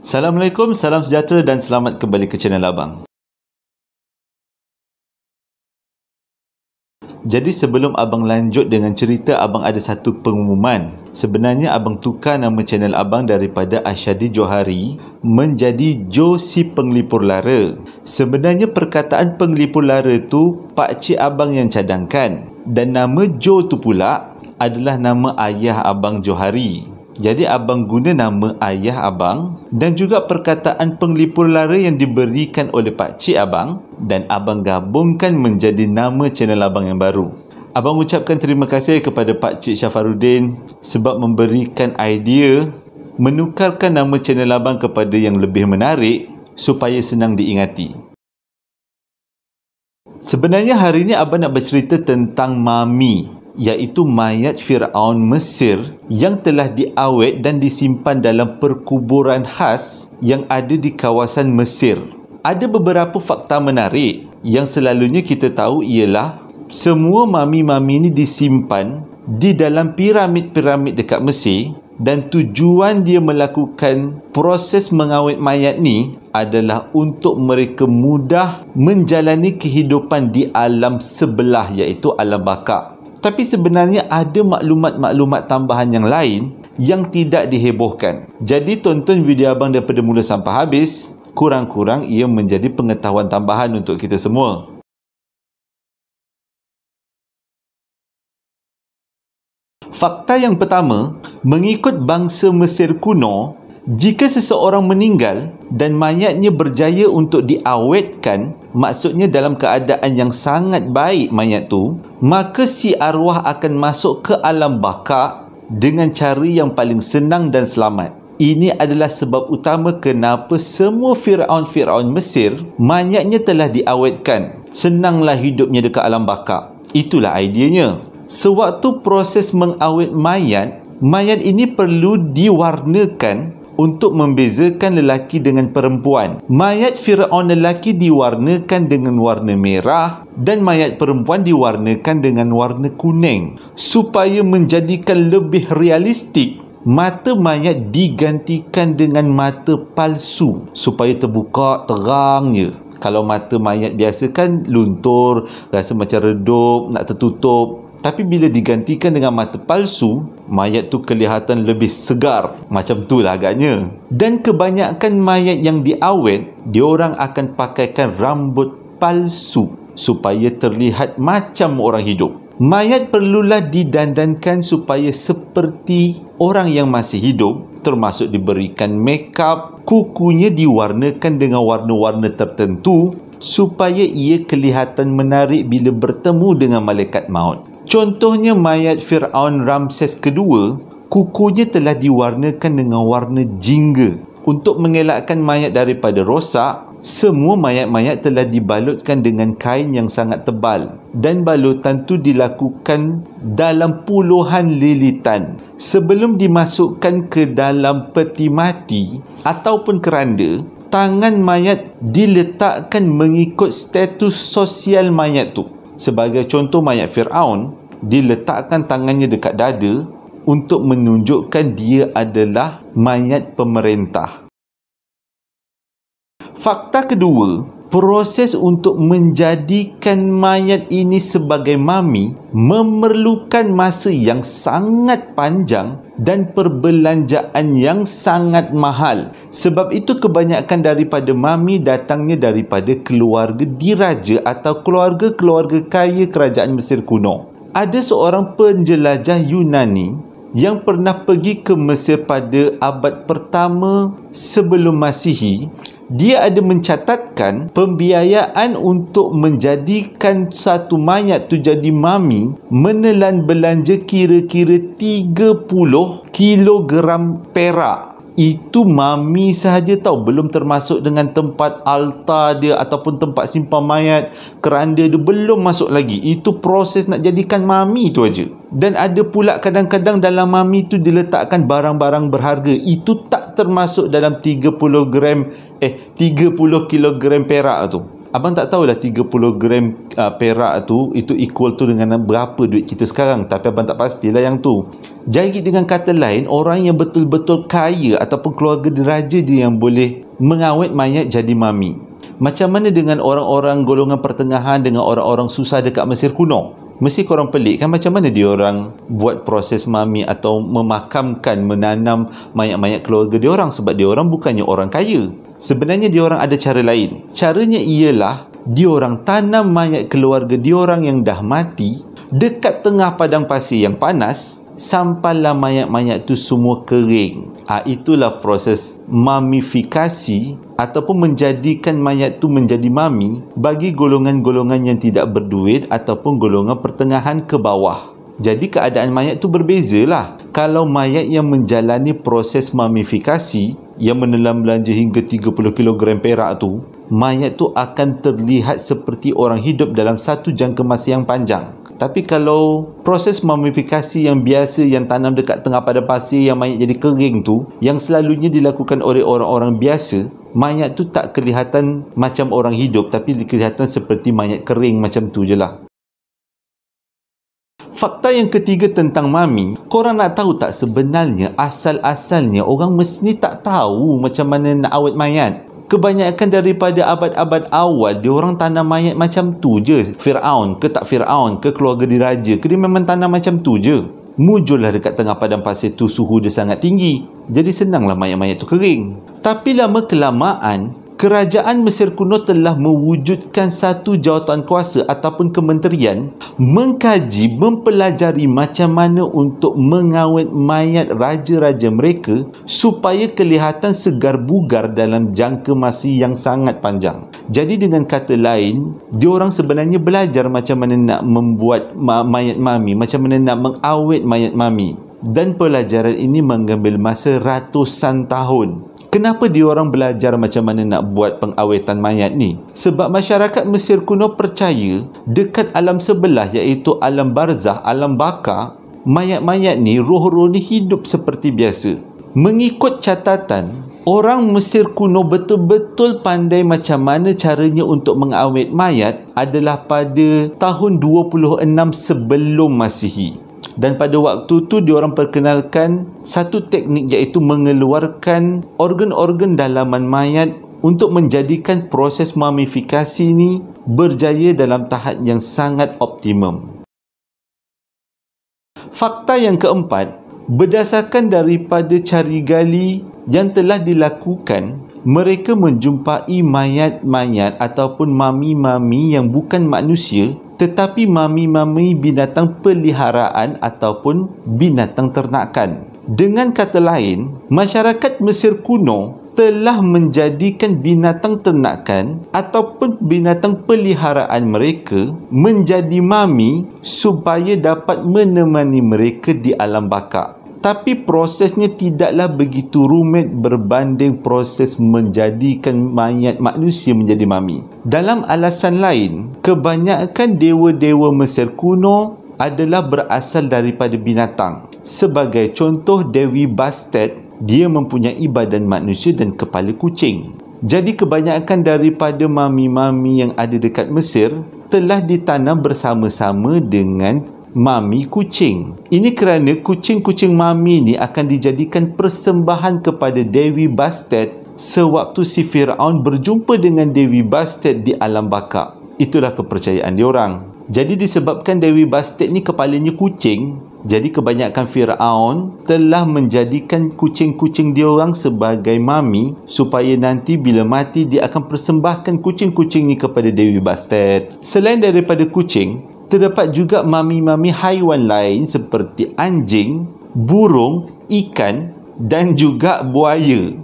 Assalamualaikum, salam sejahtera dan selamat kembali ke channel Abang. Jadi sebelum Abang lanjut dengan cerita, Abang ada satu pengumuman. Sebenarnya Abang tukar nama channel Abang daripada Ashadi Johari menjadi Josi Penglipur Lara. Sebenarnya perkataan Penglipur Lara tu Pak Cik Abang yang cadangkan. Dan nama Jo tu pula adalah nama ayah Abang Johari. Jadi abang guna nama ayah abang dan juga perkataan penglipur lara yang diberikan oleh pak cik abang dan abang gabungkan menjadi nama channel abang yang baru. Abang ucapkan terima kasih kepada pak cik Syafarudin sebab memberikan idea menukarkan nama channel abang kepada yang lebih menarik supaya senang diingati. Sebenarnya hari ini abang nak bercerita tentang mami iaitu mayat Firaun Mesir yang telah diawet dan disimpan dalam perkuburan khas yang ada di kawasan Mesir. Ada beberapa fakta menarik yang selalunya kita tahu ialah semua mami-mami ini disimpan di dalam piramid-piramid dekat Mesir dan tujuan dia melakukan proses mengawet mayat ni adalah untuk mereka mudah menjalani kehidupan di alam sebelah iaitu alam bakar tapi sebenarnya ada maklumat-maklumat tambahan yang lain yang tidak dihebohkan. Jadi tonton video abang daripada mula sampai habis, kurang-kurang ia menjadi pengetahuan tambahan untuk kita semua. Fakta yang pertama, mengikut bangsa Mesir kuno, jika seseorang meninggal dan mayatnya berjaya untuk diawetkan maksudnya dalam keadaan yang sangat baik mayat tu maka si arwah akan masuk ke alam baka dengan cara yang paling senang dan selamat ini adalah sebab utama kenapa semua Firaun-Firaun Mesir mayatnya telah diawetkan senanglah hidupnya dekat alam baka. itulah ideanya sewaktu proses mengawet mayat mayat ini perlu diwarnakan untuk membezakan lelaki dengan perempuan. Mayat Firaun lelaki diwarnakan dengan warna merah dan mayat perempuan diwarnakan dengan warna kuning supaya menjadikan lebih realistik mata mayat digantikan dengan mata palsu supaya terbuka terangnya kalau mata mayat biasa kan luntur rasa macam redup nak tertutup tapi bila digantikan dengan mata palsu mayat tu kelihatan lebih segar macam tu lah agaknya dan kebanyakan mayat yang diawet diorang akan pakaikan rambut palsu supaya terlihat macam orang hidup mayat perlulah didandankan supaya seperti orang yang masih hidup termasuk diberikan makeup kukunya diwarnakan dengan warna-warna tertentu supaya ia kelihatan menarik bila bertemu dengan malaikat maut Contohnya mayat Fir'aun Ramses kedua, kukunya telah diwarnakan dengan warna jingga. Untuk mengelakkan mayat daripada rosak, semua mayat-mayat telah dibalutkan dengan kain yang sangat tebal dan balutan itu dilakukan dalam puluhan lilitan. Sebelum dimasukkan ke dalam peti mati ataupun keranda, tangan mayat diletakkan mengikut status sosial mayat tu sebagai contoh mayat Fir'aun diletakkan tangannya dekat dada untuk menunjukkan dia adalah mayat pemerintah. Fakta kedua proses untuk menjadikan mayat ini sebagai mami memerlukan masa yang sangat panjang dan perbelanjaan yang sangat mahal sebab itu kebanyakan daripada mami datangnya daripada keluarga diraja atau keluarga-keluarga kaya kerajaan Mesir kuno ada seorang penjelajah Yunani yang pernah pergi ke Mesir pada abad pertama sebelum Masihi dia ada mencatatkan pembiayaan untuk menjadikan satu mayat tu jadi mami menelan belanja kira-kira 30 kilogram perak itu mami sahaja tau belum termasuk dengan tempat altar dia ataupun tempat simpan mayat keranda dia belum masuk lagi itu proses nak jadikan mami tu aja dan ada pula kadang-kadang dalam mami tu diletakkan barang-barang berharga itu tak termasuk dalam 30 gram eh 30 kilogram perak tu abang tak tahulah 30 gram uh, perak tu itu equal tu dengan berapa duit kita sekarang tapi abang tak pastilah yang tu jadi dengan kata lain orang yang betul-betul kaya ataupun keluarga diraja dia yang boleh mengawet mayat jadi mami macam mana dengan orang-orang golongan pertengahan dengan orang-orang susah dekat Mesir kuno mesti korang pelik kan macam mana dia orang buat proses mami atau memakamkan menanam mayat-mayat keluarga dia orang sebab dia orang bukannya orang kaya sebenarnya diorang ada cara lain. Caranya ialah diorang tanam mayat keluarga diorang yang dah mati dekat tengah padang pasir yang panas sampailah mayat-mayat tu semua kering. Ha, itulah proses mamifikasi ataupun menjadikan mayat tu menjadi mami bagi golongan-golongan yang tidak berduit ataupun golongan pertengahan ke bawah. Jadi keadaan mayat tu berbezalah. Kalau mayat yang menjalani proses mamifikasi, yang menelan belanja hingga 30 kg perak tu, mayat tu akan terlihat seperti orang hidup dalam satu jangka masa yang panjang. Tapi kalau proses mamifikasi yang biasa yang tanam dekat tengah pada pasir yang mayat jadi kering tu, yang selalunya dilakukan oleh orang-orang biasa, mayat tu tak kelihatan macam orang hidup tapi kelihatan seperti mayat kering macam tu je lah. Fakta yang ketiga tentang mami, korang nak tahu tak sebenarnya asal-asalnya orang mesti tak tahu macam mana nak awet mayat. Kebanyakan daripada abad-abad awal, dia orang tanam mayat macam tu je. Fir'aun ke tak Fir'aun ke keluarga diraja ke dia memang tanam macam tu je. Mujurlah dekat tengah padang pasir tu suhu dia sangat tinggi. Jadi senanglah mayat-mayat tu kering. Tapi lama kelamaan, kerajaan Mesir kuno telah mewujudkan satu jawatan kuasa ataupun kementerian mengkaji, mempelajari macam mana untuk mengawet mayat raja-raja mereka supaya kelihatan segar bugar dalam jangka masa yang sangat panjang. Jadi dengan kata lain, diorang sebenarnya belajar macam mana nak membuat mayat mami, macam mana nak mengawet mayat mami. Dan pelajaran ini mengambil masa ratusan tahun Kenapa diorang belajar macam mana nak buat pengawetan mayat ni? Sebab masyarakat Mesir kuno percaya dekat alam sebelah iaitu alam barzah, alam bakar, mayat-mayat ni, roh-roh ni hidup seperti biasa. Mengikut catatan, orang Mesir kuno betul-betul pandai macam mana caranya untuk mengawet mayat adalah pada tahun 26 sebelum masihi dan pada waktu tu diorang perkenalkan satu teknik iaitu mengeluarkan organ-organ dalaman mayat untuk menjadikan proses mamifikasi ini berjaya dalam tahap yang sangat optimum. Fakta yang keempat, berdasarkan daripada cari gali yang telah dilakukan mereka menjumpai mayat-mayat ataupun mami-mami yang bukan manusia tetapi mami-mami binatang peliharaan ataupun binatang ternakan. Dengan kata lain, masyarakat Mesir kuno telah menjadikan binatang ternakan ataupun binatang peliharaan mereka menjadi mami supaya dapat menemani mereka di alam bakar tapi prosesnya tidaklah begitu rumit berbanding proses menjadikan mayat manusia menjadi mami. Dalam alasan lain, kebanyakan dewa-dewa Mesir kuno adalah berasal daripada binatang. Sebagai contoh Dewi Bastet, dia mempunyai badan manusia dan kepala kucing. Jadi kebanyakan daripada mami-mami yang ada dekat Mesir telah ditanam bersama-sama dengan mami kucing. Ini kerana kucing-kucing mami ni akan dijadikan persembahan kepada Dewi Bastet sewaktu si Firaun berjumpa dengan Dewi Bastet di alam baka. Itulah kepercayaan orang. Jadi disebabkan Dewi Bastet ni kepalanya kucing, jadi kebanyakan Firaun telah menjadikan kucing-kucing dia orang sebagai mami supaya nanti bila mati dia akan persembahkan kucing-kucing ni kepada Dewi Bastet. Selain daripada kucing, terdapat juga mami-mami haiwan lain seperti anjing, burung, ikan dan juga buaya.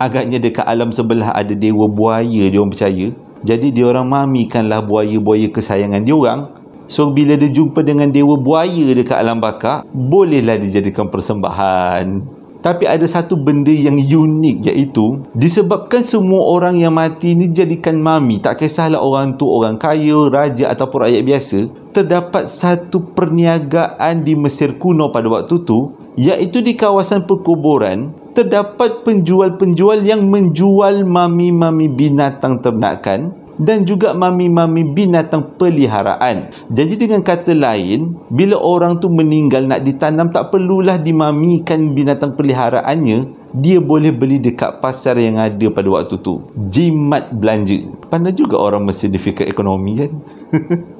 Agaknya dekat alam sebelah ada dewa buaya dia orang percaya. Jadi dia orang mamikanlah buaya-buaya kesayangan dia orang. So bila dia jumpa dengan dewa buaya dekat alam bakar, bolehlah dijadikan persembahan tapi ada satu benda yang unik iaitu disebabkan semua orang yang mati ni jadikan mami tak kisahlah orang tu orang kaya, raja ataupun rakyat biasa terdapat satu perniagaan di Mesir kuno pada waktu tu iaitu di kawasan perkuburan terdapat penjual-penjual yang menjual mami-mami binatang ternakan dan juga mami-mami binatang peliharaan. Jadi dengan kata lain, bila orang tu meninggal nak ditanam tak perlulah dimamikan binatang peliharaannya, dia boleh beli dekat pasar yang ada pada waktu tu. Jimat belanja. Pandai juga orang mesin fikir ekonomi kan?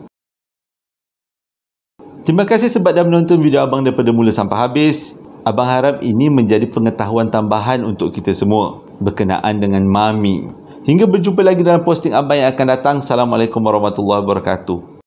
Terima kasih sebab dah menonton video abang daripada mula sampai habis. Abang harap ini menjadi pengetahuan tambahan untuk kita semua berkenaan dengan mami. Hingga berjumpa lagi dalam posting abang yang akan datang. Assalamualaikum warahmatullahi wabarakatuh.